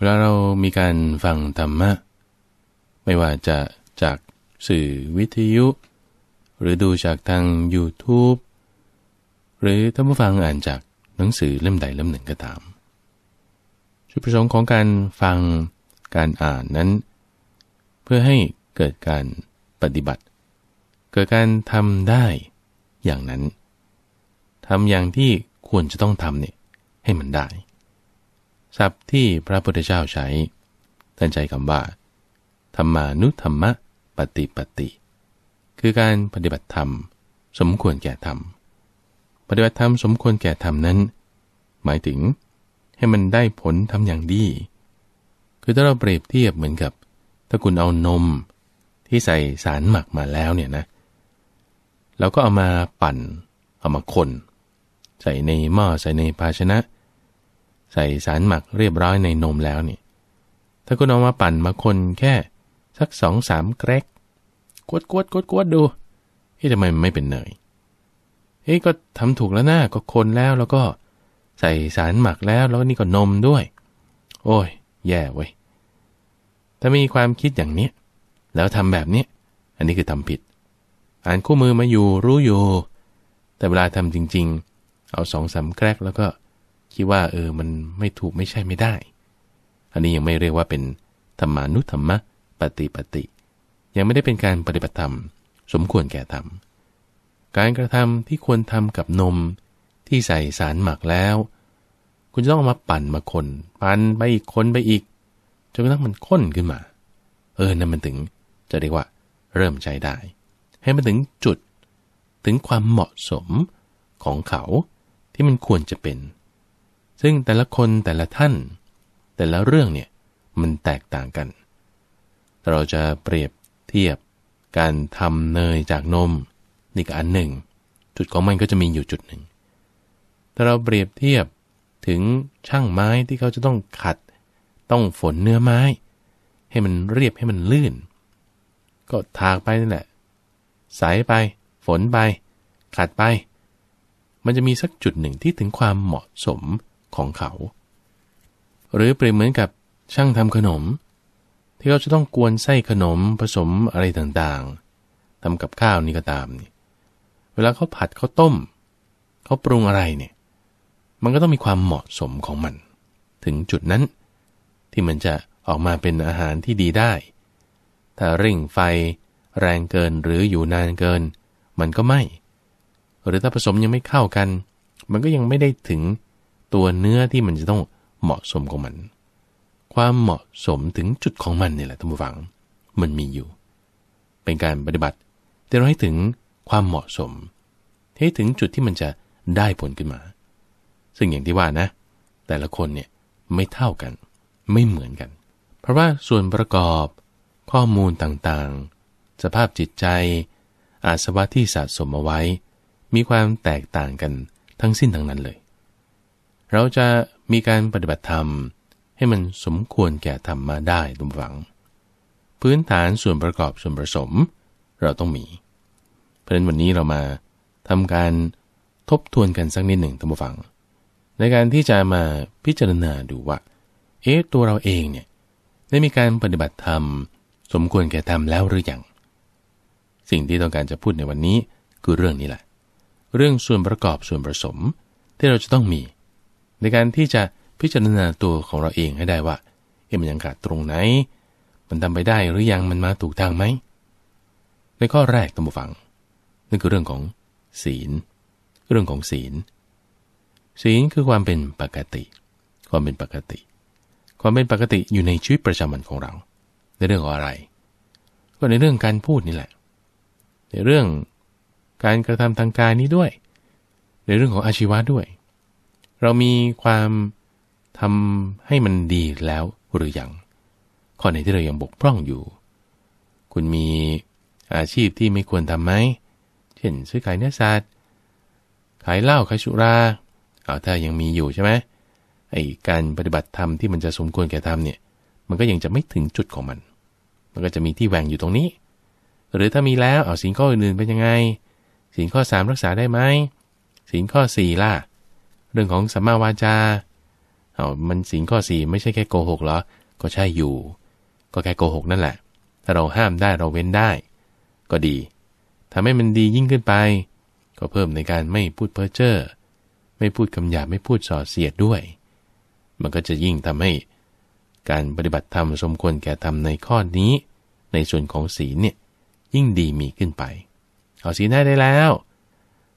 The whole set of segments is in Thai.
เวลาเรามีการฟังธรรมะไม่ว่าจะจากสื่อวิทยุ หรือดูจากทาง YouTube หรือท่านผู้ฟังอ่านจากหนังสือเล่มใดเล่มหนึ่งก็ตามจุดประสงค์ของการฟังการอ่านนั้น เพื่อให้เกิดการปฏิบัติ เกิดการทำได้อย่างนั้นทำอย่างที่ควรจะต้องทำเนี่ยให้มันได้ศัพท์ที่พระพุทธเจ้าใช้ท่านใช้คำว่า ธรรมานุธรรมะปฏิปติ คือการปฏิบัติธรรมสมควรแก่ธรรม ปฏิบัติธรรมสมควรแก่ธรรมนั้น หมายถึงให้มันได้ผลทำอย่างดี คือถ้าเราเปรียบเทียบเหมือนกับถ้าคุณเอานมที่ใส่สารหมักมาแล้วเนี่ยนะแล้วก็เอามาปั่น เอามาคน ใส่ในหม้อใส่ในภาชนะเใส่สารหมักเรียบร้อยในนมแล้วนี่ถ้าคุณเอามาปั่นมาคนแค่ สักสองสามแกรกกวดกวดกวดกวดดูเฮ้ทำไมมันไม่เป็นเนยเฮ้ย ก็ทำถูกแล้วหน้าก็คนแล้วแล้วก็ใส่สารหมักแล้วแล้วนี่ก็นมด้วย โอ้ย แย่เว้ยถ้ามีความคิดอย่างเนี้ยแล้วทำแบบเนี้ยอันนี้คือทำผิด อ่านคู่มือมาอยู่รู้อยู่ แต่เวลาทำจริงๆ เอาสองสามแกรกแล้วก็คิดว่าเออ มันไม่ถูกไม่ใช่ไม่ได้ อันนี้ยังไม่เรียกว่าเป็นธรรมานุธรรมะปฏิปฏิยังไม่ได้เป็นการปฏิบัติธรรม สมควรแก่ธรรม การกระทำ ที่ควรทำ กับนมที่ใส่สารหมักแล้ว คุณจะต้องอามาปั่นมาคนปั่นไปอีกคนไปอีก จนกระทั่งมันข้นขึ้นมา เออ นั่นมันถึงจะเรียกว่า เริ่มใช้ได้ ให้มันถึงจุดถึงความเหมาะสมของเขาที่มันควรจะเป็นซึ่งแต่ละคนแต่ละท่าน แต่ละเรื่องเนี่ยมันแตกต่างกัน เราจะเปรียบเทียบการทำเนยจากนมนี่ก็อันหนึ่ง จุดของมันก็จะมีอยู่จุดหนึ่งถ้าเราเปรียบเทียบถึงช่างไม้ที่เขาจะต้องขัด ต้องฝนเนื้อไม้ ให้มันเรียบให้มันลื่น ก็ทากไปนั่นแหละสายไป ฝนไปขัดไป มันจะมีสักจุดหนึ่งที่ถึงความเหมาะสมของเขา หรือเปรียบเหมือนกับช่างทำขนม ที่เขาจะต้องกวนไส้ขนมผสมอะไรต่างๆ ทำกับข้าวนี่ก็ตามนี่เวลาเขาผัดเขาต้มเขาปรุงอะไรเนี่ย มันก็ต้องมีความเหมาะสมของมัน ถึงจุดนั้น ที่มันจะออกมาเป็นอาหารที่ดีได้ ถ้าเร่งไฟแรงเกินหรืออยู่นานเกิน มันก็ไม่หรือถ้าผสมยังไม่เข้ากัน มันก็ยังไม่ได้ถึงตัวเนื้อที่มันจะต้องเหมาะสมของมัน ความเหมาะสมถึงจุดของมันนี่แหละท่านผู้ฟัง มันมีอยู่ เป็นการปฏิบัติ แต่เราให้ถึงความเหมาะสม ให้ถึงจุดที่มันจะได้ผลขึ้นมา ซึ่งอย่างที่ว่านะ แต่ละคนเนี่ยไม่เท่ากัน ไม่เหมือนกัน เพราะว่าส่วนประกอบ ข้อมูลต่างๆ สภาพจิตใจ อาสวะที่สะสมเอาไว้ มีความแตกต่างกันทั้งสิ้นทั้งนั้นเลยเราจะมีการปฏิบัติธรรมให้มันสมควรแก่ธรรมมาได้ตุมฝัง พื้นฐานส่วนประกอบส่วนผสม เราต้องมี เพราะฉะนั้นวันนี้เรามาทำการทบทวนกันสักนิดหนึ่งตุมฝัง ในการที่จะมาพิจารณาดูว่า เอ๊ะตัวเราเองเนี่ยได้มีการปฏิบัติธรรมสมควรแก่ธรรมแล้วหรือยังสิ่งที่ต้องการจะพูดในวันนี้คือเรื่องนี้แหละ เรื่องส่วนประกอบส่วนผสมที่เราจะต้องมีในการที่จะพิจารณาตัวของเราเองให้ได้ว่าเอ็มันยังขาดตรงไหน มันทำไปได้หรือยังมันมาถูกทางไหมในข้อแรกตั้งฟังนั่นคือเรื่องของศีล เรื่องของศีล ศีลคือความเป็นปกติ ความเป็นปกติ ความเป็นปกติอยู่ในชีวิตประจำวันของเรา ในเรื่องของอะไร ก็ในเรื่องการพูดนี่แหละ ในเรื่องการกระทำทางกายนี้ด้วย ในเรื่องของอาชีวะด้วยเรามีความทำให้มันดีแล้วหรือยัง ข้อไหนที่เรายังบกพร่องอยู่ คุณมีอาชีพที่ไม่ควรทํำไหม เช่น ซื้อขายเนื้อสัตว์ ขายเหล้าขายสุราเอาถ้ายังมีอยู่ใช่ไหมไอ้การปฏิบัติธรรมที่มันจะสมควรแก่ธรรมเนี่ย มันก็ยังจะไม่ถึงจุดของมัน มันก็จะมีที่แหว่งอยู่ตรงนี้ หรือถ้ามีแล้ว เอาสินข้ออื่นเป็นยังไง สินข้อ3รักษาได้ไหมสินข้อ 4ล่ะเรื่องของสัมมาวาจา เอามันสินข้อสี่ไม่ใช่แค่โกหกเหรอ ก็ใช่อยู่ ก็แค่โกหกนั่นแหละ ถ้าเราห้ามได้เราเว้นได้ ก็ดี ทำให้มันดียิ่งขึ้นไป ก็เพิ่มในการไม่พูดเพ้อเจ้อ ไม่พูดคำหยาบไม่พูดส่อเสียดด้วย มันก็จะยิ่งทำให้การปฏิบัติธรรมสมควรแก่ธรรมในข้อนี้ ในส่วนของศีลเนี่ยยิ่งดีมีขึ้นไป เอาศีลได้ได้แล้ว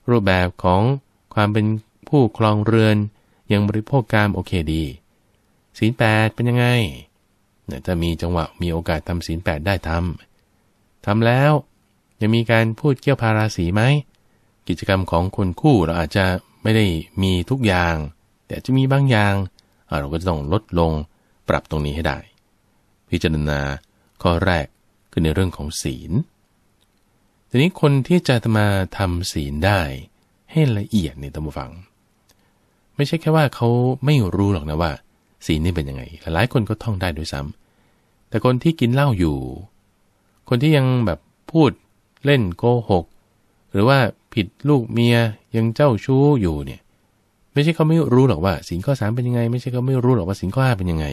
รูปแบบของความเป็นผู้คลองเรือนยังบริโภคกามโอเคดี ศีลแปดเป็นยังไงถ้ามีจังหวะมีโอกาสทำศีลแปดได้ทำ ทำแล้ว จะมีการพูดเกี่ยวพาราสีไหม กิจกรรมของคนคู่เราอาจจะไม่ได้มีทุกอย่าง แต่จะมีบางอย่างเราก็จะต้องลดลงปรับตรงนี้ให้ได้ พิจารณาข้อแรกคือในเรื่องของศีล ทีนี้คนที่จะมาทำศีลได้ให้ละเอียดในตัมบูฟังไม่ใช่แค่ว่าเขาไม่รู้หรอกนะว่าศีลนี่เป็นยังไง หลายคนก็ท่องได้ด้วยซ้ำ แต่คนที่กินเหล้าอยู่ คนที่ยังแบบพูดเล่นโกหก หรือว่าผิดลูกเมียยังเจ้าชู้อยู่เนี่ย ไม่ใช่เขาไม่รู้หรอกว่าสินข้อสามเป็นยังไง ไม่ใช่เขาไม่รู้หรอกว่าสินข้อห้าเป็นยังไง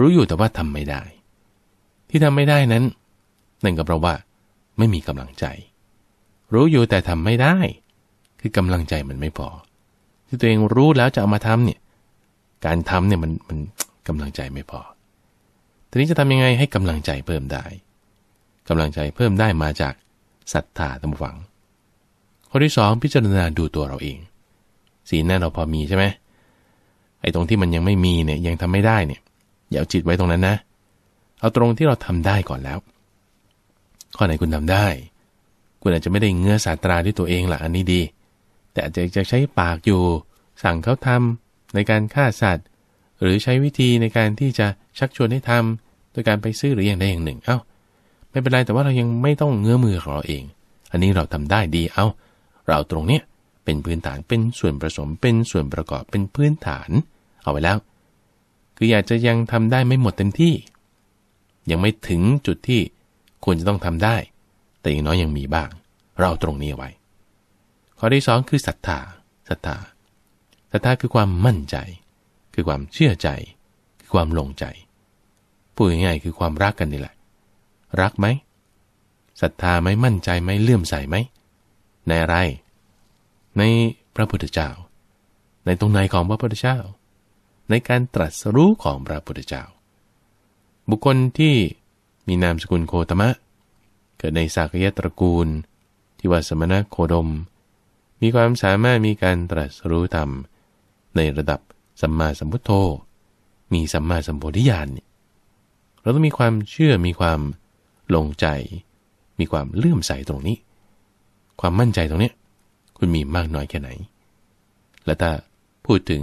รู้อยู่แต่ว่าทำไม่ได้ ที่ทำไม่ได้นั้น นั่นก็เพราะว่า ไม่มีกำลังใจ รู้อยู่แต่ทำไม่ได้ คือกำลังใจมันไม่พอที่ตัวเองรู้แล้วจะเอามาทำเนี่ยการทำเนี่ยมันมันกำลังใจไม่พอทีนี้จะทำยังไงให้กำลังใจเพิ่มได้ กำลังใจเพิ่มได้มาจากศรัทธาตั้งหวัง ข้อที่2พิจารณาดูตัวเราเองสีหน้าเราพอมีใช่ไหมไอ้ตรงที่มันยังไม่มีเนี่ยยังทำไม่ได้เนี่ยอย่าเอาจิตไว้ตรงนั้นนะเอาตรงที่เราทำได้ก่อนแล้ว ข้อไหนคุณทำได้ คุณอาจจะไม่ได้เงื้อสาตราด้วยตัวเองล่ะอันนี้ดีแต่อาจจะใช้ปากอยู่ สั่งเขาทำในการฆ่าสัตว์ หรือใช้วิธีในการที่จะชักชวนให้ทำ โดยการไปซื้อหรืออย่างใดอย่างหนึ่งเอา้าไม่เป็นไรแต่ว่าเรายังไม่ต้องเงื้อมือของเราเอง อันนี้เราทำได้ดีเอา้าเราตรงเนี้ยเป็นพื้นฐานเป็นส่วนผสมเป็นส่วนประกอบเป็นพื้นฐาน เอาไว้แล้วคืออยากจะยังทำได้ไม่หมดเต็มที่ ยังไม่ถึงจุดที่ควรจะต้องทำได้ แต่อย่างน้อยยังมีบ้าง เราตรงนี้ไว้ข้อที่สองคือศรัทธา ศรัทธา ศรัทธาคือความมั่นใจ คือความเชื่อใจ คือความลงใจพูดง่ายๆคือความรักกันนี่แหละ รักไหมศรัทธาไหมมั่นใจไหมเลื่อมใสไหม ในอะไร ในพระพุทธเจ้า ในตรงไหนของพระพุทธเจ้า ในการตรัสรู้ของพระพุทธเจ้า บุคคลที่มีนามสกุลโคตมะ เกิดในสากยะตระกูลที่ว่าสมณะโคดมมีความสามารถมีการตรัสรู้ธรรม ในระดับสัมมาสัมพุทโธมีสัมมาสัมโพธิญาณเราต้องมีความเชื่อมีความลงใจ มีความเลื่อมใสตรงนี้ ความมั่นใจตรงนี้คุณมีมากน้อยแค่ไหน และถ้าพูดถึง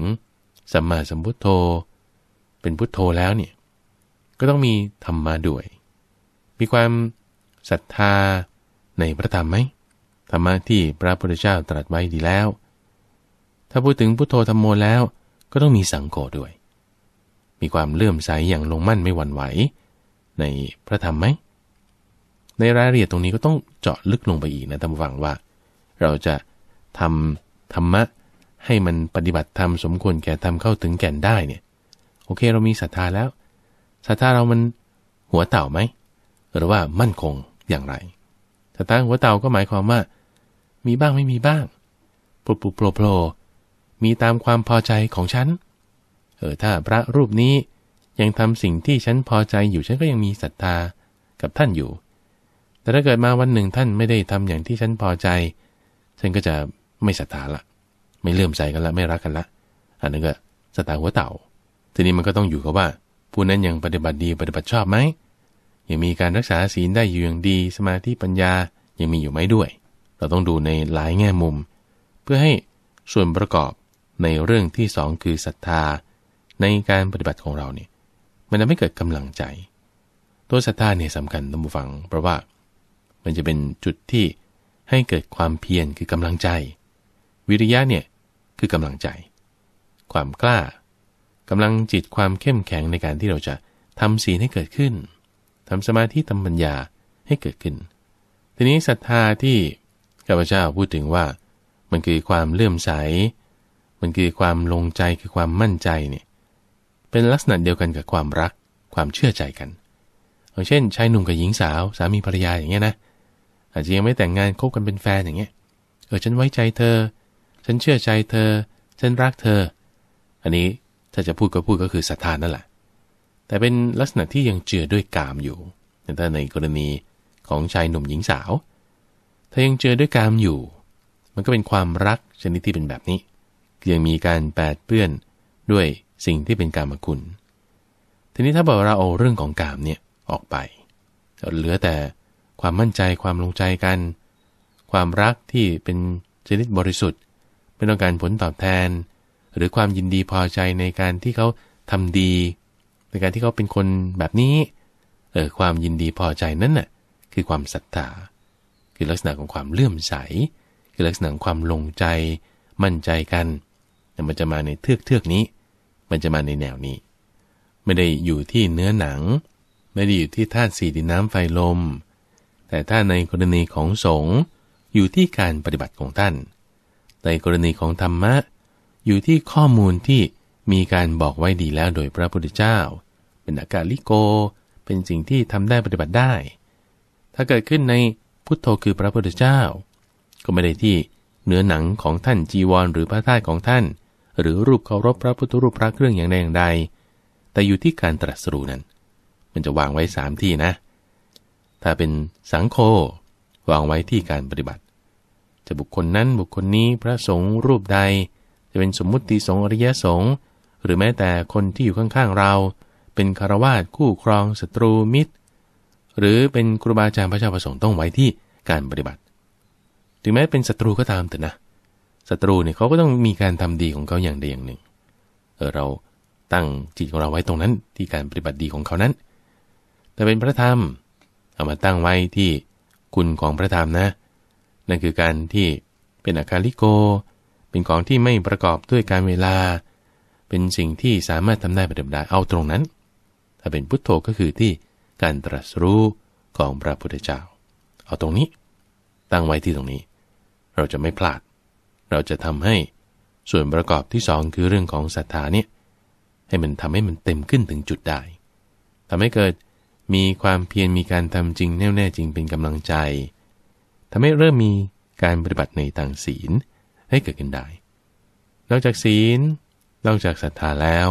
สัมมาสัมพุทโธเป็นพุทโธแล้วเนี่ย ก็ต้องมีธรรมมาด้วย มีความศรัทธาในพระธรรมไหมธรรมะที่พระพุทธเจ้าตรัสไว้ดีแล้ว ถ้าพูดถึงพุทโธธรรมโมแล้ว ก็ต้องมีสังโกด้วย มีความเลื่อมใสอย่างลงมั่นไม่หวั่นไหว ในพระธรรมไหม ในรายละเอียดตรงนี้ก็ต้องเจาะลึกลงไปอีกนะท่านฟังว่า เราจะทำธรรมะให้มันปฏิบัติธรรมสมควรแก่ธรรมเข้าถึงแก่นได้เนี่ย โอเคเรามีศรัทธาแล้วศรัทธาเรามันหัวเต่าไหมหรือว่ามั่นคงอย่างไรศรัทธาหัวเต่าก็หมายความว่ามีบ้างไม่มีบ้าง ปุบปุบโผล่โผล่มีตามความพอใจของฉัน เออ ถ้าพระรูปนี้ยังทำสิ่งที่ฉันพอใจอยู่ ฉันก็ยังมีศรัทธากับท่านอยู่ แต่ถ้าเกิดมาวันหนึ่งท่านไม่ได้ทำอย่างที่ฉันพอใจ ฉันก็จะไม่ศรัทธาละ ไม่เลื่อมใสกันละ ไม่รักกันละ อันนั้นก็สตาหัวเต่าทีนี้มันก็ต้องอยู่กับว่า ผู้นั้นยังปฏิบัติดีปฏิบัติชอบไหมยังมีการรักษาศีลได้อยู่อย่างดี สมาธิปัญญายังมีอยู่ไหมด้วยเราต้องดูในหลายแง่มุม เพื่อให้ส่วนประกอบในเรื่องที่สองคือศรัทธาในการปฏิบัติของเราเนี่ย มันจะไม่เกิดกำลังใจ ตัวศรัทธาเนี่ยสำคัญต้องฟังเพราะว่า มันจะเป็นจุดที่ให้เกิดความเพียรคือกำลังใจ วิริยะเนี่ยคือกำลังใจ ความกล้ากำลังจิตความเข้มแข็งในการที่เราจะทำศีลให้เกิดขึ้นทำสมาธิทำปัญญาให้เกิดขึ้น ทีนี้ศรัทธาที่ข้าพเจ้าพูดถึงว่ามันคือความเลื่อมใส มันคือความลงใจคือความมั่นใจเนี่ยเป็นลักษณะเดียวกันกับความรัก ความเชื่อใจกัน อย่างเช่นชายหนุ่มกับหญิงสาวสามีภรรยาอย่างเงี้ยนะ อาจจะยังไม่แต่งงานคบกันเป็นแฟนอย่างเงี้ยเออฉันไว้ใจเธอ ฉันเชื่อใจเธอฉันรักเธอ อันนี้ถ้าจะพูดก็พูดก็คือศรัทธานั่นแหละ แต่เป็นลักษณะที่ยังเจือด้วยกามอยู่แต่ถ้าในกรณีของชายหนุ่มหญิงสาวถ้ายังเจอด้วยกามอยู่ มันก็เป็นความรักชนิดที่เป็นแบบนี้ยังมีการแปดเปื้อนด้วยสิ่งที่เป็นกามคุณทีนี้ถ้าบอกเราเอาเรื่องของกามเนี่ยออกไป เหลือแต่ความมั่นใจความลงใจกัน ความรักที่เป็นชนิดบริสุทธิ์ไม่ต้องการผลตอบแทน หรือความยินดีพอใจในการที่เขาทำดี ในการที่เขาเป็นคนแบบนี้เออความยินดีพอใจนั้นน่ะคือความศรัทธาคือลักษณะของความเลื่อมใส คือลักษณะของความลงใจ มั่นใจกัน แต่มันจะมาในเทือกเทือกนี้ มันจะมาในแนวนี้ ไม่ได้อยู่ที่เนื้อหนัง ไม่ได้อยู่ที่ธาตุสีดินน้ำไฟลม แต่ถ้าในกรณีของสงอยู่ที่การปฏิบัติของท่าน ในกรณีของธรรมะ อยู่ที่ข้อมูลที่มีการบอกไว้ดีแล้วโดยพระพุทธเจ้า เป็นอากาลิโก เป็นสิ่งที่ทำได้ปฏิบัติได้ ถ้าเกิดขึ้นในพุทโธคือพระพุทธเจ้า ก็ไม่ได้ที่เนื้อหนังของท่านจีวรหรือพระธาตุของท่าน หรือรูปเคารพพระพุทธรูปพระเครื่องอย่างใดอย่างใด แต่อยู่ที่การตรัสรู้นั้น มันจะวางไว้สามที่นะ ถ้าเป็นสังโฆวางไว้ที่การปฏิบัติ จะบุคคลนั้นบุคคลนี้พระสงฆ์รูปใด จะเป็นสมมุติสงฆ์อริยสงฆ์หรือแม้แต่คนที่อยู่ข้างๆเรา เป็นคารวาสคู่ครองศัตรูมิตรหรือเป็นครูบาอาจารย์พระเจ้าประสงค์ต้องไว้ที่การปฏิบัติ ถึงแม้เป็นศัตรูก็ตามแต่นะ ศัตรูเนี่ยเขาก็ต้องมีการทำดีของเขาอย่างใดอย่างหนึ่ง เออเราตั้งจิตของเราไว้ตรงนั้นที่การปฏิบัติดีของเขานั้น แต่เป็นพระธรรมเอามาตั้งไว้ที่คุณของพระธรรมนะ นั่นคือการที่เป็นอาคาลิโก เป็นของที่ไม่ประกอบด้วยการเวลา เป็นสิ่งที่สามารถทำได้ปฏิบัติได้เอาตรงนั้น ถ้าเป็นพุทโธก็คือที่การตรัสรู้ของพระพุทธเจ้าเอาตรงนี้ ตั้งไว้ที่ตรงนี้ เราจะไม่พลาด เราจะทำให้ส่วนประกอบที่สองคือเรื่องของศรัทธาเนี่ยให้มันทำให้มันเต็มขึ้นถึงจุดได้ทำให้เกิดมีความเพียรมีการทำจริงแน่วแน่จริงเป็นกำลังใจ ทำให้เริ่มมีการปฏิบัติในทางศีลให้เกิดขึ้นได้นอกจากศีลนอกจากศรัทธาแล้ว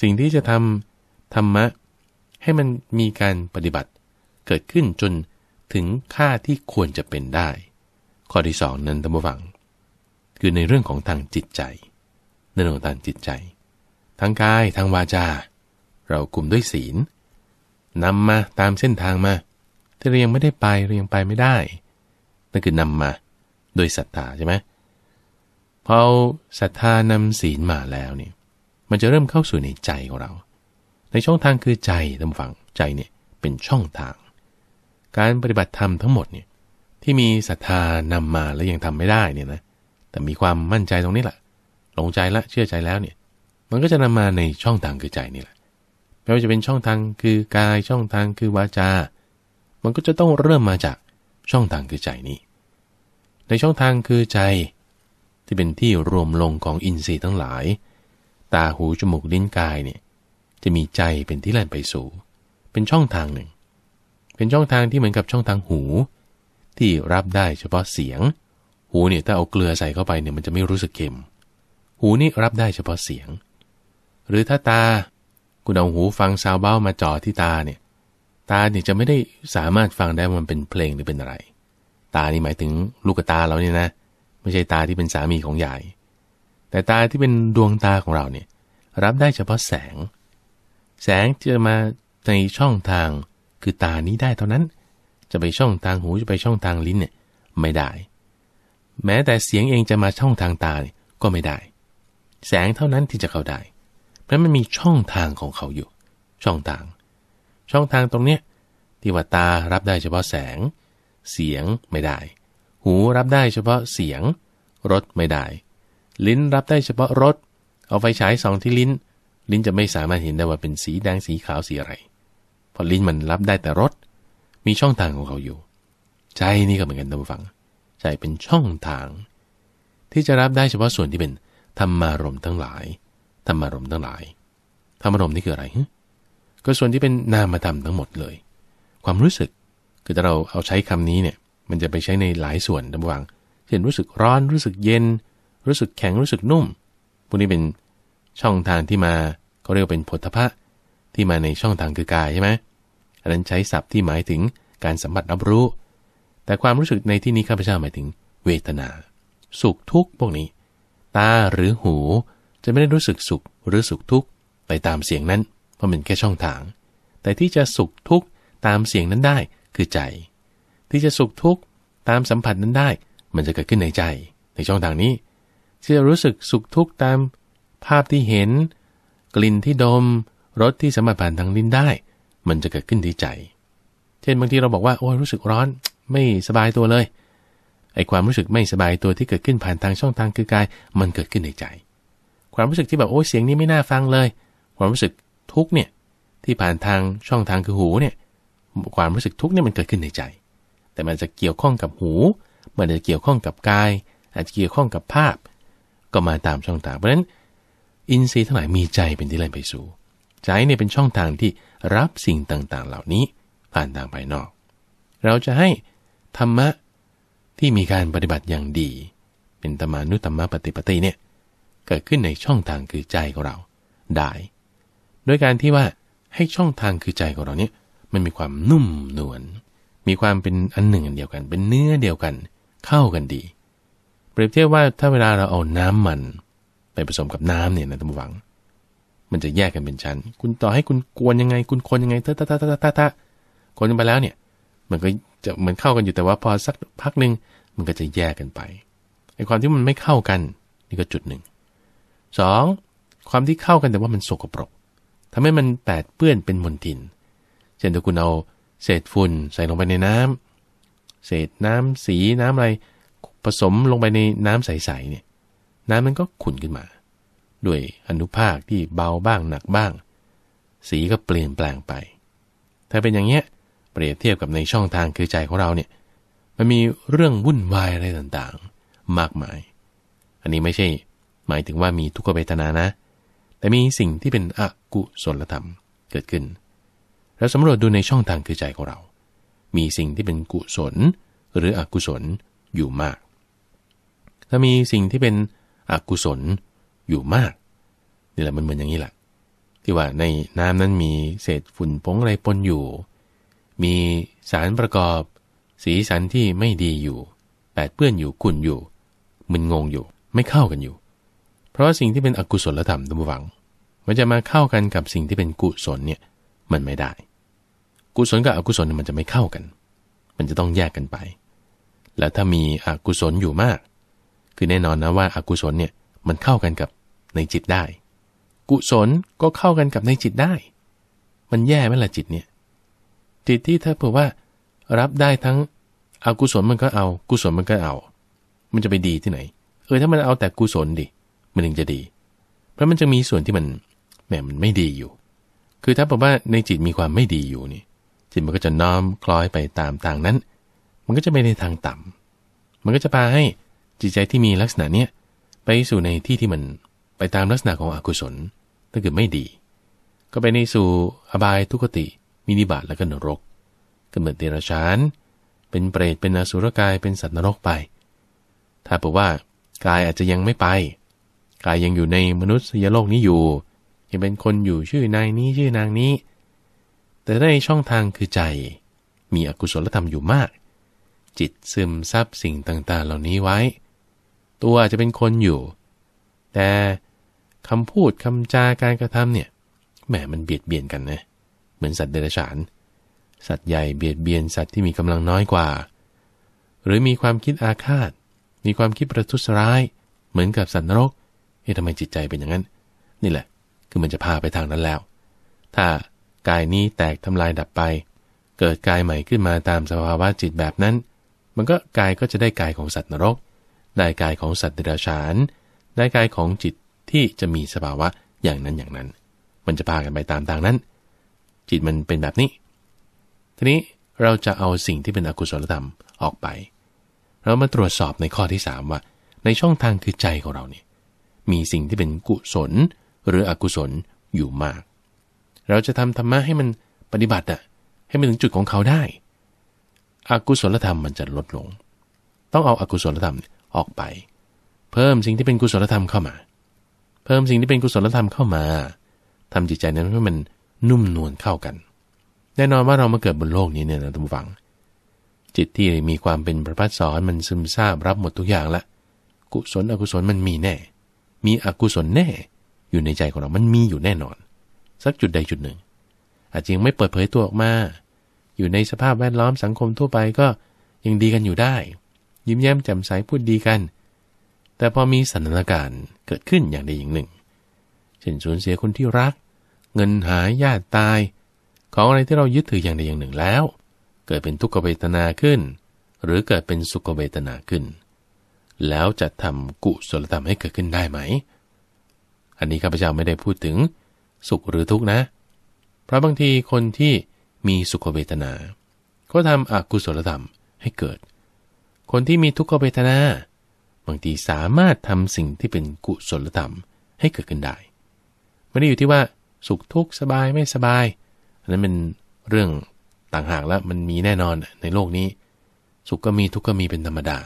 สิ่งที่จะทำธรรมะให้มันมีการปฏิบัติเกิดขึ้นจนถึงค่าที่ควรจะเป็นได้ ข้อที่สองนั้นตัมบวัง คือในเรื่องของทางจิตใจ ในเรื่องทางจิตใจทางกายทางวาจา เรากลุ่มด้วยศีลนำมาตามเส้นทางมาแต่เรายังไม่ได้ไปเรายังไปไม่ได้นั่นคือนำมาโดยศรัทธาใช่ไหมพอศรัทธานำศีลมาแล้วเนี่ยมันจะเริ่มเข้าสู่ในใจของเราในช่องทางคือใจตำมฝังใจเนี่ยเป็นช่องทาง การปฏิบัติธรรมทั้งหมดเนี่ยที่มีศรัทธานำมาแล้วยังทำไม่ได้เนี่ยนะแต่มีความมั่นใจตรงนี้แหละหลงใจละเชื่อใจแล้วเนี่ยมันก็จะนำมาในช่องทางคือใจนี่แหละไม่ว่าจะเป็นช่องทางคือกาย ช่องทางคือวาจา มันก็จะต้องเริ่มมาจากช่องทางคือใจนี้ในช่องทางคือใจ ที่เป็นที่รวมลงของอินทรีย์ทั้งหลาย ตาหูจมูกลิ้นกายเนี่ยจะมีใจเป็นที่แล่นไปสู่เป็นช่องทางหนึ่ง เป็นช่องทางที่เหมือนกับช่องทางหู ที่รับได้เฉพาะเสียง หูเนี่ยถ้าเอาเกลือใส่เข้าไปเนี่ยมันจะไม่รู้สึกเค็ม หูนี่รับได้เฉพาะเสียง หรือถ้าตาคุณเอาหูฟังซาวเบ้ามาจ่อที่ตาเนี่ย ตาเนี่ยจะไม่ได้สามารถฟังได้มันเป็นเพลงหรือเป็นอะไร ตานี่หมายถึงลูกตาเราเนี่ยนะ ไม่ใช่ตาที่เป็นสามีของยายแต่ตาที่เป็นดวงตาของเราเนี่ยรับได้เฉพาะแสงแสงจะมาในช่องทางคือตานี้ได้เท่านั้น จะไปช่องทางหูจะไปช่องทางลิ้นเนี่ยไม่ได้ แม้แต่เสียงเองจะมาช่องทางตาก็ไม่ได้ แสงเท่านั้นที่จะเข้าได้ เพราะมันมีช่องทางของเขาอยู่ ช่องทาง ช่องทางตรงเนี้ยที่ว่าตารับได้เฉพาะแสง เสียงไม่ได้ หูรับได้เฉพาะเสียง รสไม่ได้ ลิ้นรับได้เฉพาะรส เอาไฟฉายสองที่ลิ้นลิ้นจะไม่สามารถเห็นได้ว่าเป็นสีแดงสีขาวสีอะไร เพราะลิ้นมันรับได้แต่รส มีช่องทางของเขาอยู่ ใจนี่ก็เหมือนกันท่านผู้ฟัง ใจเป็นช่องทาง ที่จะรับได้เฉพาะส่วนที่เป็นธรรมารมทั้งหลายธรรมารมทั้งหลายธรรมารมนี่คืออะไรก็ส่วนที่เป็นนามธรรมทั้งหมดเลย ความรู้สึก คือถ้าเราเอาใช้คำนี้เนี่ย มันจะไปใช้ในหลายส่วนท่านผู้ฟังเช่นรู้สึกร้อนรู้สึกเย็น รู้สึกแข็งรู้สึกนุ่ม พวกนี้เป็นช่องทางที่มาเขาเรียกเป็นผลทพะที่มาในช่องทางคือกายใช่ไหมอันนั้นใช้ศัพท์ที่หมายถึงการสัมผัสรับรู้ แต่ความรู้สึกในที่นี้ข้าพเจ้าหมายถึง เวทนา สุขทุกข์พวกนี้ ตาหรือหู จะไม่ได้รู้สึกสุขหรือสุขทุกข์ไปตามเสียงนั้น เพราะมันแค่ช่องทาง แต่ที่จะสุขทุกข์ตามเสียงนั้นได้คือใจ ที่จะสุขทุกข์ตามสัมผัสนั้นได้ มันจะเกิดขึ้นในใจ ในช่องทางนี้ ที่จะรู้สึกสุขทุกข์ตามภาพที่เห็นกลิ่นที่ดมรสที่สามารถผ่านทางลิ้นได้ มันจะเกิดขึ้นที่ใจ เช่นบางทีเราบอกว่าโอ้รู้สึกร้อนไม่สบายตัวเลยไอ้ความรู้สึกไม่สบายตัวที่เกิดขึ้นผ่านทางช่องทางคือกายมันเกิดขึ้นในใจ ความรู้สึกที่แบบโอ้เสียงนี้ไม่น่าฟังเลย ความรู้สึกทุกเนี่ยที่ผ่านทางช่องทางคือหูเนี่ยความรู้สึกทุกเนี่ยมันเกิดขึ้นในใจ แต่มันจะเกี่ยวข้องกับหู มันจะเกี่ยวข้องกับกาย อาจจะเกี่ยวข้องกับภาพ ก็มาตามช่องทางเพราะฉะนั้นอินทรีย์ทั้งหลายมีใจเป็นที่ไหลไปสู่ใจเนี่ยเป็นช่องทางที่รับสิ่งต่างๆ เหล่านี้ผ่านทางภายนอก เราจะให้ธรรมะที่มีการปฏิบัติอย่างดี เป็นธรรมานุธรรมปฏิปติเนี่ยเกิดขึ้นในช่องทางคือใจของเราได้ โดยการที่ว่าให้ช่องทางคือใจของเราเนี่ยมันมีความนุ่มนวล มีความเป็นอันหนึ่งอันเดียวกัน เป็นเนื้อเดียวกันเข้ากันดี เปรียบเทียบว่าถ้าเวลาเราเอาน้ำมันไปผสมกับน้ำเนี่ยนะท่านผู้ฟัง มันจะแยกกันเป็นชั้น คุณต่อให้คุณกวนยังไง คุณคนยังไงเตะตะตะตะตะคนกนไปแล้วเนี่ยมันก็จะเหมือนเข้ากันอยู่แต่ว่า พอสักพักหนึ่งมันก็จะแยกกันไปไอ้ความที่มันไม่เข้ากัน นี่ก็จุดหนึ่งสองความที่เข้ากันแต่ว่ามันสกปรกทำให้มันแปดเปื้อนเป็นมลทินเช่นถ้าคุณเอา เศษฝุ่นใส่ลงไปในน้ำ เศษน้ำ สีน้ำอะไร ผสมลงไปในน้ำใสๆเนี่ยน้ำมันก็ขุ่นขึ้นมา ด้วยอนุภาคที่เบาบ้างหนักบ้าง สีก็เปลี่ยนแปลงไป ถ้าเป็นอย่างเนี้ยเปรียบเทียบกับในช่องทางคือใจของเราเนี่ยมันมีเรื่องวุ่นวายอะไรต่างๆ มากมาย อันนี้ไม่ใช่ หมายถึงว่ามีทุกขเวทนานะ แต่มีสิ่งที่เป็นอกุศลธรรมเกิดขึ้นเราสำรวจดูในช่องทางคือใจของเรา มีสิ่งที่เป็นกุศลหรืออกุศลอยู่มาก ถ้ามีสิ่งที่เป็นอกุศลอยู่มากนี่แหละมันเหมือนอย่างนี้แหละ ที่ว่าในน้ำนั้นมีเศษฝุ่นผงอะไรปนอยู่ มีสารประกอบสีสันที่ไม่ดีอยู่แปดเปื้อนอยู่ขุ่นอยู่มึนงงอยู่ ไม่เข้ากันอยู่ เพราะสิ่งที่เป็นอกุศลธรรมตั้งหวัง มันจะมาเข้ากันกับสิ่งที่เป็นกุศลเนี่ย มันไม่ได้ กุศลกับอกุศลมันจะไม่เข้ากัน มันจะต้องแยกกันไป แล้วถ้ามีอกุศลอยู่มากคือแน่นอนนะว่าอากุศลเนี่ยมันเข้ากันกับในจิตได้ กุศลก็เข้ากันกับในจิตได้ มันแย่ไหมล่ะจิตเนี่ย จิตที่ถ้าเผื่อว่ารับได้ทั้งอากุศลมันก็เอากุศลมันก็เอา มันจะไปดีที่ไหนเออถ้ามันเอาแต่กุศลดิ มันถึงจะดี เพราะมันจะมีส่วนที่มันแหมมันไม่ดีอยู่ คือถ้าบอกว่าในจิตมีความไม่ดีอยู่นี่จิตมันก็จะน้อมคล้อยไปตามทางนั้น มันก็จะไปในทางต่ำ มันก็จะพาให้จิตใจที่มีลักษณะเนี้ยไปสู่ในที่ที่มันไปตามลักษณะของอกุศลถ้าเกิดไม่ดี ก็ไปในสู่อบายทุกติมินิบาตและก็นรก ก็เหมือนเดรัจฉาน เป็นเปรต เป็นอสุรกาย เป็นสัตว์นรกไป ถ้าบอกว่ากายอาจจะยังไม่ไป กายยังอยู่ในมนุษยโลกนี้อยู่ ยังเป็นคนอยู่ชื่อนายนี้ชื่อนางนี้ แต่ได้ช่องทางคือใจ มีอกุศลธรรมอยู่มาก จิตซึมซับสิ่งต่างๆ เหล่านี้ไว้ตัวอาจจะเป็นคนอยู่ แต่คำพูดคำจาการกระทำเนี่ย แหมมันเบียดเบียนกันนะเหมือนสัตว์เดรัจฉาน สัตว์ใหญ่เบียดเบียนสัตว์ที่มีกำลังน้อยกว่า หรือมีความคิดอาฆาต มีความคิดประทุษร้าย เหมือนกับสัตว์นรกเฮ้ทำไมจิตใจเป็นอย่างนั้น นี่แหละคือมันจะพาไปทางนั้นแล้ว ถ้ากายนี้แตกทำลายดับไป เกิดกายใหม่ขึ้นมาตามสภาวะจิตแบบนั้น มันก็กายก็จะได้กายของสัตว์นรกได้กายของสัตว์เดรัจฉานได้กายของจิตที่จะมีสภาวะ อย่างนั้นอย่างนั้น มันจะพากันไปตามทางนั้น จิตมันเป็นแบบนี้ ทีนี้เราจะเอาสิ่งที่เป็นอกุศลธรรมออกไป เรามาตรวจสอบในข้อที่3ว่า ในช่องทางคือใจของเราเนี่ยมีสิ่งที่เป็นกุศลหรืออกุศลอยู่มาก เราจะทำธรรมะให้มันปฏิบัติอะให้มันถึงจุดของเขาได้อกุศลธรรมมันจะลดลง ต้องเอาอากุศลธรรมออกไปเพิ่มสิ่งที่เป็นกุศลธรรมเข้ามา เพิ่มสิ่งที่เป็นกุศลธรรมเข้ามา ทำจิตใจนั้นให้มันนุ่มนวลเข้ากัน แน่นอนว่าเรามาเกิดบนโลกนี้เนี่ยนะทุกฝังจิตที่มีความเป็นประพัดสอนมันซึมซาบรับหมดทุกอย่างละ กุศลอกุศลมันมีแน่ มีอกุศลแน่ อยู่ในใจของเรา มันมีอยู่แน่นอน สักจุดใดจุดหนึ่ง อาจจะยังไม่เปิดเผยตัวออกมาอยู่ในสภาพแวดล้อมสังคมทั่วไปก็ยังดีกันอยู่ได้ยิ้มแย้มแจ่มใสพูดดีกัน แต่พอมีสถานการณ์เกิดขึ้นอย่างใดอย่างหนึ่ง เช่นสูญเสียคนที่รัก เงินหายญาติตาย ของอะไรที่เรายึดถืออย่างใดอย่างหนึ่งแล้ว เกิดเป็นทุกขเวทนาขึ้น หรือเกิดเป็นสุขเวทนาขึ้น แล้วจะทำกุศลธรรมให้เกิดขึ้นได้ไหม อันนี้ข้าพเจ้าไม่ได้พูดถึงสุขหรือทุกข์นะ เพราะบางทีคนที่มีสุขเวทนา ก็ทำอกุศลธรรมให้เกิดคนที่มีทุกขเวทนา บางทีสามารถทำสิ่งที่เป็นกุศลธรรมให้เกิดขึ้นได้ไม่ได้อยู่ที่ว่าสุขทุกข์สบายไม่สบายอันนั้นเป็นเรื่องต่างหากแล้วมันมีแน่นอนในโลกนี้ สุขก็มีทุกข์ก็มีเป็นธรรมดา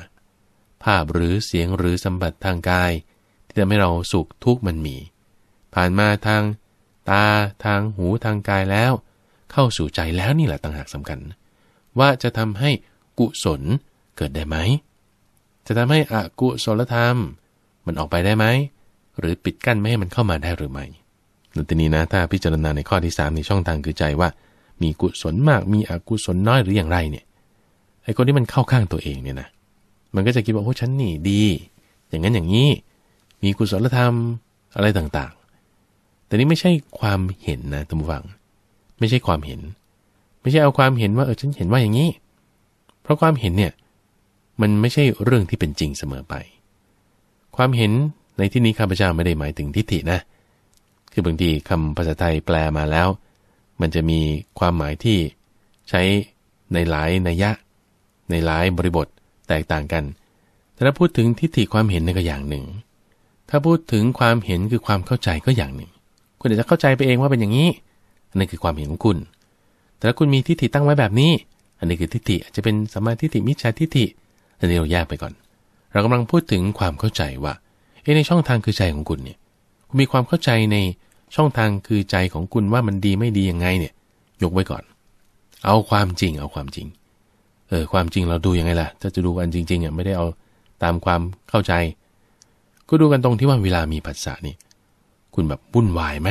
ภาพหรือเสียงหรือสัมผัสทางกาย ที่ทำให้เราสุขทุกข์มันมี ผ่านมาทางตาทางหูทางกายแล้ว เข้าสู่ใจแล้วนี่แหละต่างหากสำคัญ ว่าจะทำให้กุศลเกิดได้ไหม จะทำให้อกุศลธรรมมันออกไปได้ไหม หรือปิดกั้นไม่ให้มันเข้ามาได้หรือไม่นตีนี้นะ ถ้าพิจารณาในข้อที่ 3 ในช่องทางคือใจว่ามีกุศลมาก มีอกุศลน้อยหรืออย่างไรเนี่ย ไอ้คนที่มันเข้าข้างตัวเองเนี่ยนะ มันก็จะคิดว่าโอ้ฉันนี่ดี อย่างนั้นอย่างนี้ มีกุศลธรรมอะไรต่างๆ แต่นี่ไม่ใช่ความเห็นนะต่านูฟัง ไม่ใช่ความเห็น ไม่ใช่เอาความเห็นว่าเออฉันเห็นว่าอย่างนี้ เพราะความเห็นเนี่ยมันไม่ใช่เรื่องที่เป็นจริงเสมอไป ความเห็นในที่นี้ข้าพเจ้าไม่ได้หมายถึงทิฏฐินะ คือบางทีคำภาษาไทยแปลมาแล้ว มันจะมีความหมายที่ใช้ในหลายนัยยะ ในหลายบริบทแตกต่างกัน แต่ถ้าพูดถึงทิฏฐิความเห็นน่นก็อย่างหนึ่ง ถ้าพูดถึงความเห็นคือความเข้าใจก็อย่างหนึ่งคุณอาจจะเข้าใจไปเองว่าเป็นอย่างนี้ อันนี้คือความเห็นของคุณ แต่ถ้าคุณมีทิฏฐิตั้งไว้แบบนี้ อันนี้คือทิฏฐิอาจจะเป็นสมามาทิฏฐิมิจฉาทิฏฐิอันนี้เราแยกไปก่อน เรากำลังพูดถึงความเข้าใจว่าเอในช่องทางคือใจของคุณเนี่ย คุณมีความเข้าใจในช่องทางคือใจของคุณว่ามันดีไม่ดียังไงเนี่ย ยกไว้ก่อน เอาความจริงเอาความจริง เออความจริงเราดูยังไงล่ะถ้าจะดูกันจริง ๆอ่ะไม่ได้เอาตามความเข้าใจ ก็ดูกันตรงที่ว่าเวลามีผัสสะนี่ คุณแบบวุ่นวายไหม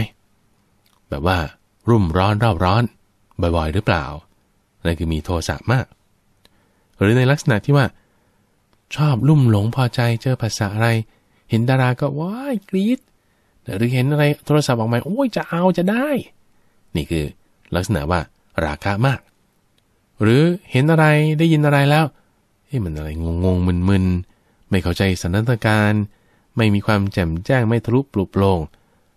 แบบว่ารุ่มร้อนรอบร้อน บ่อย ๆ หรือเปล่า นั่นคือมีโทสะมาก หรือในลักษณะที่ว่าชอบลุ่มหลงพอใจเจอภาษาอะไร เห็นดาราก็ว้ายกรี๊ดหรือเห็นอะไรโทรศัพท์ออกมาโอ้ยจะเอาจะได้ นี่คือลักษณะว่าราคามาก หรือเห็นอะไรได้ยินอะไรแล้วเฮ้ยมันอะไร งงงมึนมึนไม่เข้าใจสถานการณ์ไม่มีความแจ่มแจ้งไม่ทะลุปลุกโลง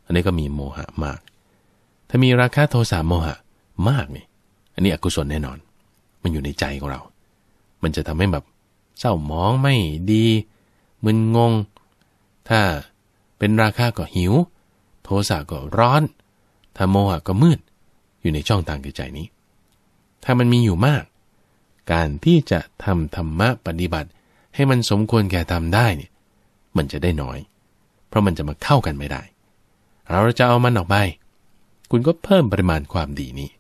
อันนี้ก็มีโมหะมาก ถ้ามีราคาโทสะโมหะมากนี่อันนี้อกุศลแน่นอน มันอยู่ในใจของเรา มันจะทำให้แบบเศร้าหมองไม่ดี มึนงง ถ้าเป็นราคาก็ หิว โทสะ ก็ ร้อนถ้าโมหะก็มืด อยู่ในช่องทางกใจนี้ ถ้ามันมีอยู่มาก การที่จะทำธรรมะปฏิบัติ ให้มันสมควรแก่ทำได้เนี่ยมันจะได้น้อย เพราะมันจะมาเข้ากันไม่ได้ เราจะเอามันออกไป คุณก็เพิ่มปริมาณความดีนี้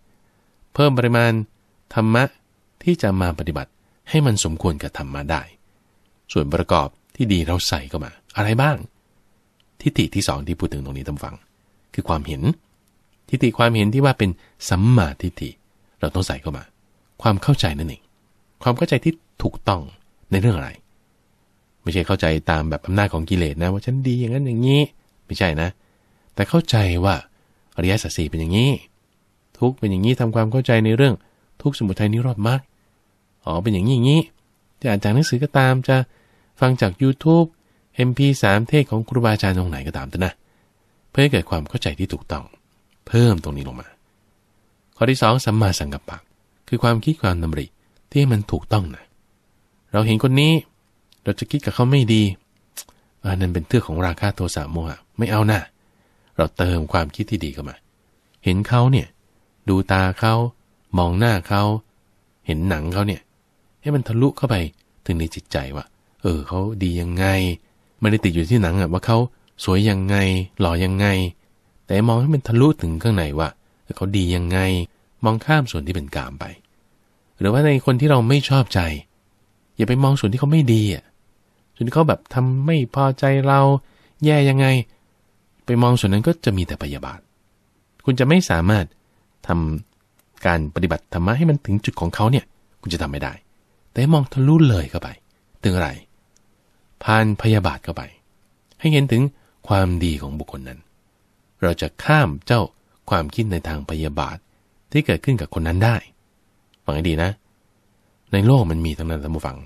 เพิ่มปริมาณธรรมะที่จะมาปฏิบัติให้มันสมควรกับธรรมะได้ ส่วนประกอบที่ดีเราใส่เข้ามา อะไรบ้าง ทิฏฐิที่สองที่พูดถึงตรงนี้ทำาฟัง คือความเห็น ทิฏฐิความเห็นที่ว่าเป็นสัมมาทิฏฐิเราต้องใส่เข้ามา ความเข้าใจนั่นเองความเข้าใจที่ถูกต้องในเรื่องอะไร ไม่ใช่เข้าใจตามแบบอำนาจของกิเลสนะ ว่าฉันดีอย่างนั้นอย่างนี้ไม่ใช่นะ แต่เข้าใจว่าอริยสัจสี่เป็นอย่างนี้ ทุกเป็นอย่างนี้ทำความเข้าใจในเรื่องทุกสมุทัยนิโรธมากอ๋อเป็นอย่างนี้อย่างนี้จะอ่านจากหนังสือก็ตามจะฟังจาก YouTube MP3 เทศของครูบาอาจารย์ตรงไหนก็ตามแต่นะเพื่อให้เกิดความเข้าใจที่ถูกต้อง เพิ่มตรงนี้ลงมา ข้อที่ 2สัมมาสังกัปปะคือความคิดความดำริ ที่มันถูกต้องนะ เราเห็นคนนี้ เราจะคิดกับเขาไม่ดีอันนั้นเป็นเทือกของราคาโทสะโมหะไม่เอานะ่ะเราเติมความคิดที่ดีเข้ามา เห็นเขาเนี่ยดูตาเขามองหน้าเขาเห็นหนังเขาเนี่ยให้มันทะลุเข้าไปถึงในจิตใจว่าเออเขาดียังไงไม่ได้ติดอยู่ที่หนังอะว่าเขาสวยยังไง หล่อยังไง แต่มองให้มันทะลุถึงข้างในว่าเขาดียังไง มองข้ามส่วนที่เป็นกาม ไป หรือว่าในคนที่เราไม่ชอบใจ อย่าไปมองส่วนที่เขาไม่ดีอะส่วนที่เขาแบบทำไม่พอใจเรา แย่ยังไง ไปมองส่วนนั้นก็จะมีแต่พยาบาท คุณจะไม่สามารถทำการปฏิบัติธรรมะให้มันถึงจุดของเขาเนี่ย คุณจะทำไม่ได้แต่มองทะลุเลยเข้าไปถึงอะไรผ่านพยาบาทเข้าไปให้เห็นถึงความดีของบุคคลนั้น เราจะข้ามเจ้าความคิดในทางพยาบาทที่เกิดขึ้นกับคนนั้นได้ฟังให้ดีนะ ในโลกมันมีทั้งนั้นสมุฟัง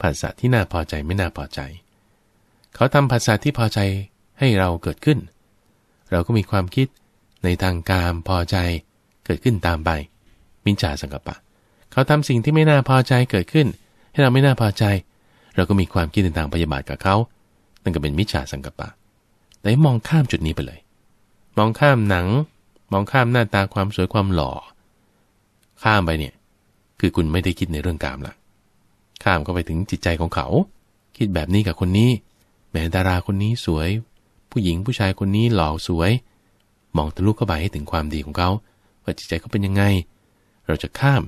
ภาษาที่น่าพอใจไม่น่าพอใจ เขาทำภาษาที่พอใจให้เราเกิดขึ้น เราก็มีความคิดในทางการพอใจเกิดขึ้นตามไปมิจฉาสังกปะเขาทำสิ่งที่ไม่น่าพอใจเกิดขึ้น ให้เราไม่น่าพอใจ เราก็มีความคิดในทางพยาบาทกับเขานั่นก็เป็นมิจฉาสังกัปปะแต่มองข้ามจุดนี้ไปเลย มองข้ามหนัง มองข้ามหน้าตาความสวยความหล่อ ข้ามไปเนี่ย คือคุณไม่ได้คิดในเรื่องกามละ ข้ามเข้าไปถึงจิตใจของเขา คิดแบบนี้กับคนนี้ แม่ดาราคนนี้สวย ผู้หญิงผู้ชายคนนี้หล่อสวย มองทะลุเข้าไปให้ถึงความดีของเขา ว่าจิตใจเขาเป็นยังไง เราจะข้าม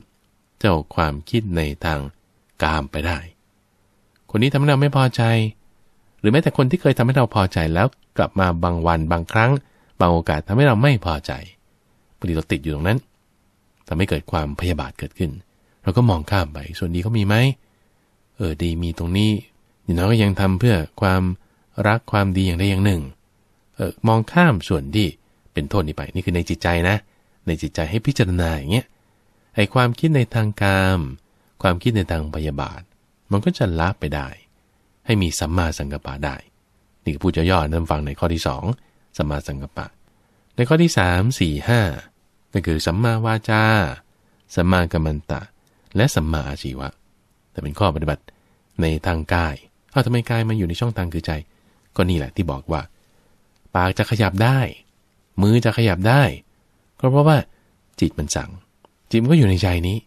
เจ้าความคิดในทางกามไปได้ คนนี้ทำให้เราไม่พอใจ หรือแม้แต่คนที่เคยทำให้เราพอใจแล้ว กลับมาบางวันบางครั้ง บางโอกาสทำให้เราไม่พอใจพอดีเราติดอยู่ตรงนั้นทำให้เกิดความพยาบาทเกิดขึ้น เราก็มองข้ามไป ส่วนดีเขามีไหมเออ ดีมีตรงนี้อย่างน้อยก็ยังทำเพื่อความรักความดีอย่างใดอย่างหนึ่ง เออ มองข้ามส่วนที่เป็นโทษนี้ไป นี่คือในจิตใจนะ ในจิตใจให้พิจารณาอย่างเงี้ยไอ้ความคิดในทางกาม ความคิดในทางพยาบาท มันก็จะละไปได้ ให้มีสัมมาสังกปะได้ นี่พูดย่อๆนั่ฟังในข้อที่2สัมมาสังกปะ ในข้อที่ 3 4 5ก็่คือสัมมาวาจา สัมมากรรมตะ และสัมมาอาชีวะ แต่เป็นข้อปฏิบัติในทางกายเอาทำไมกายมันอยู่ในช่องทางคือใจ ก็นี่แหละที่บอกว่า ปากจะขยับได้ มือจะขยับได้ ก็เพราะว่าจิตมันสั่งจิตมันก็อยู่ในใจนี้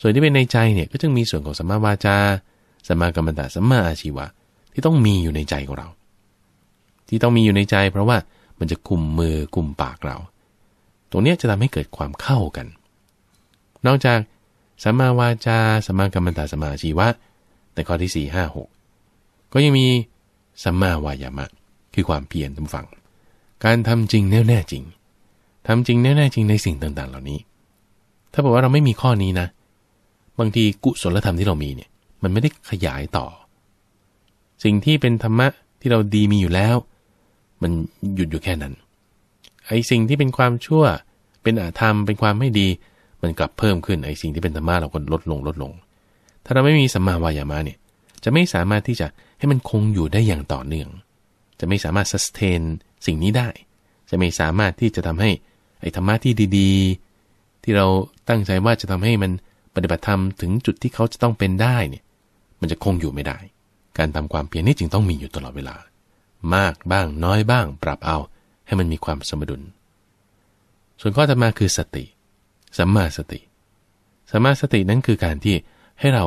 ส่วนที่เป็นในใจเนี่ยก็จึงมีส่วนของสัมมาวาจา สัมมากรรมตะสัมมาอาชีวะ ที่ต้องมีอยู่ในใจของเรา ที่ต้องมีอยู่ในใจเพราะว่ามันจะกลุ่มมือกลุ่มปากเรา ตรงนี้จะทำให้เกิดความเข้ากัน นอกจากสัมมาวาจา สัมมากรรมตะสัมมาอาชีวะ ในข้อที่4าหก็ยังมีสัมมาวายามะ คือความเพียรทุกฝังการทำจริงแน่แน่จริง ทำจริงแน่แน่จริงในสิ่งต่างๆ เหล่านี้ถ้าบอกว่าเราไม่มีข้อนี้นะ บางทีกุศลธรรมที่เรามีเนี่ย มันไม่ได้ขยายต่อ สิ่งที่เป็นธรรมะที่เราดีมีอยู่แล้ว มันหยุดอยู่แค่นั้น ไอ้สิ่งที่เป็นความชั่วเป็นอาธรรม เป็นความไม่ดีมันกลับเพิ่มขึ้นไอ้สิ่งที่เป็นธรรมะเราก็ลดลงลดลง ถ้าเราไม่มีสัมมาวายามะเนี่ยจะไม่สามารถที่จะให้มันคงอยู่ได้อย่างต่อเนื่อง จะไม่สามารถสแตนสิ่งนี้ได้ จะไม่สามารถที่จะทำให้ไอ้ธรรมะที่ดี ๆ ที่เราตั้งใจว่าจะทำให้มันปฏิบัติธรรมถึงจุดที่เขาจะต้องเป็นได้เนี่ยมันจะคงอยู่ไม่ได้ การทำความเพียรนี่จึงต้องมีอยู่ตลอดเวลา มากบ้างน้อยบ้าง ปรับเอา ให้มันมีความสมดุล ส่วนข้อต่อมาคือสติสัมมาสติสัมมาสตินั้นคือการที่ให้เรา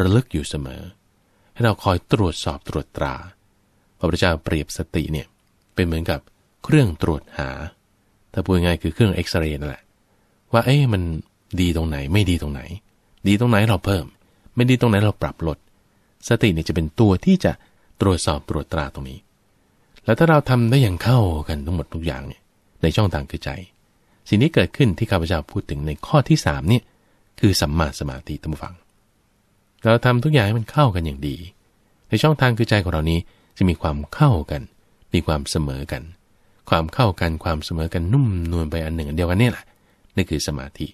ระลึกอยู่เสมอ ให้เราคอยตรวจสอบตรวจตรา พระพุทธเจ้าเปรียบสติเนี่ยเป็นเหมือนกับเครื่องตรวจหา ถ้าพูดง่ายคือเครื่องเอ็กซเรย์นั่นแหละว่าเอ๊ะมันดีตรงไหนไม่ดีตรงไหน ดีตรงไหนเราเพิ่ม ไม่ดีตรงไหนเราปรับลดสติเนี่ยจะเป็นตัวที่จะตรวจสอบตรวจตราตรงนี้ แล้วถ้าเราทำได้อย่างเข้ากันทั้งหมดทุกอย่างเนี่ยในช่องทางคือใจ สิ่งนี้เกิดขึ้นที่ข้าพเจ้าพูดถึงในข้อที่3เนี่ยคือสัมมาสมาธิตั้งฟังเราทำทุกอย่างให้มันเข้ากันอย่างดี ในช่องทางคือใจของเรานี้จะมีความเข้ากัน มีความเสมอกัน ความเข้ากันความเสมอกันนุ่มนวลไปอันหนึ่งอันเดียวกันนี่แหละนี่คือสมาธิ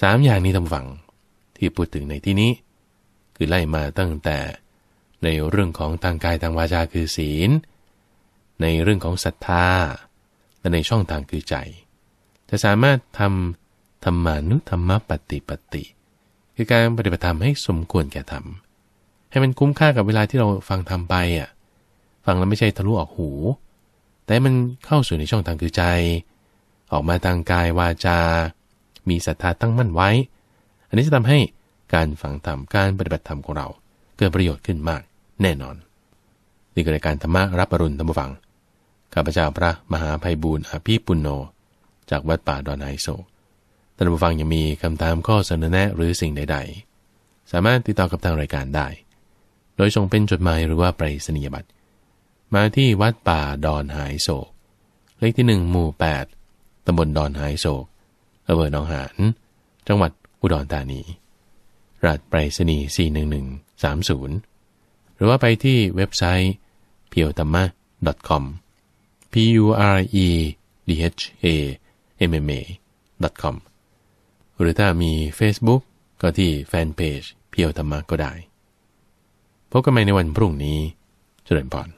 สามอย่างนี้ทำฝังที่พูดถึงในที่นี้ คือไล่มาตั้งแต่ในเรื่องของทางกายทางวาจาคือศีล ในเรื่องของศรัทธาและในช่องทางคือใจ จะสามารถทำธรรมานุธรรมปฏิปติ คือการปฏิบัติธรรมให้สมควรแก่ธรรมให้มันคุ้มค่ากับเวลาที่เราฟังทำไปอ่ะฟังแล้วไม่ใช่ทะลุออกหู แต่มันเข้าสู่ในช่องทางคือใจ ออกมาทางกายวาจามีศรัทธาตั้งมั่นไว้ อันนี้จะทำให้การฝังธรรมการปฏิบัติธรรมของเรา เกิดประโยชน์ขึ้นมากแน่นอน นี่คือรายการธรรมะรับอรุณธรรมฟังข้าพเจ้าพระมหาภัยบูร์อภิปุณโญจากวัดป่าดอนไฮโศกท่านผู้ฟังยังมีคำถามข้อเสนอแนะหรือสิ่งใดๆ สามารถติดต่อกับทางรายการได้ โดยส่งเป็นจดหมายหรือว่าไปรษณียบัตร มาที่วัดป่าดอนหายโศก เลขที่1หมู่ 8ตำบลดอนหายโศกอำเภอหนองหาน จังหวัดอุดรธานีรหัสไปรษณีย์41130 หรือว่าไปที่เว็บไซต์ p i e t a m a .com p u r e d h a m m a .com หรือถ้ามี Facebook ก็ที่แฟนเพจเพียวธรรมะก็ได้ พบกันใหม่ในวันพรุ่งนี้เจริญพร